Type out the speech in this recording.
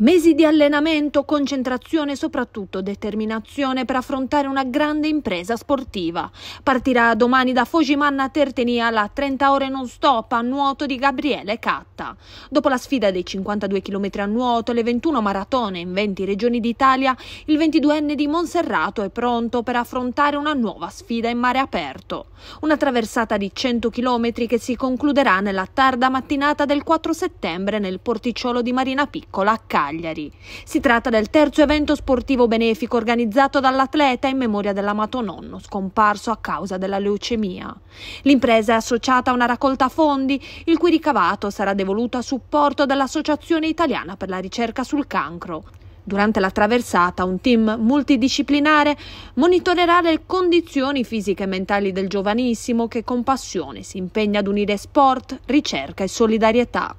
Mesi di allenamento, concentrazione e soprattutto determinazione per affrontare una grande impresa sportiva. Partirà domani da Fogimanna Tertenia la 30 ore non stop a nuoto di Gabriele Catta. Dopo la sfida dei 52 km a nuoto e le 21 maratone in 20 regioni d'Italia, il 22enne di Monserrato è pronto per affrontare una nuova sfida in mare aperto. Una traversata di 100 km che si concluderà nella tarda mattinata del 4 settembre nel porticciolo di Marina Piccola a Cali. Cagliari. Si tratta del terzo evento sportivo benefico organizzato dall'atleta in memoria dell'amato nonno, scomparso a causa della leucemia. L'impresa è associata a una raccolta fondi, il cui ricavato sarà devoluto a supporto dell'Associazione Italiana per la ricerca sul cancro. Durante la traversata un team multidisciplinare monitorerà le condizioni fisiche e mentali del giovanissimo che con passione si impegna ad unire sport, ricerca e solidarietà.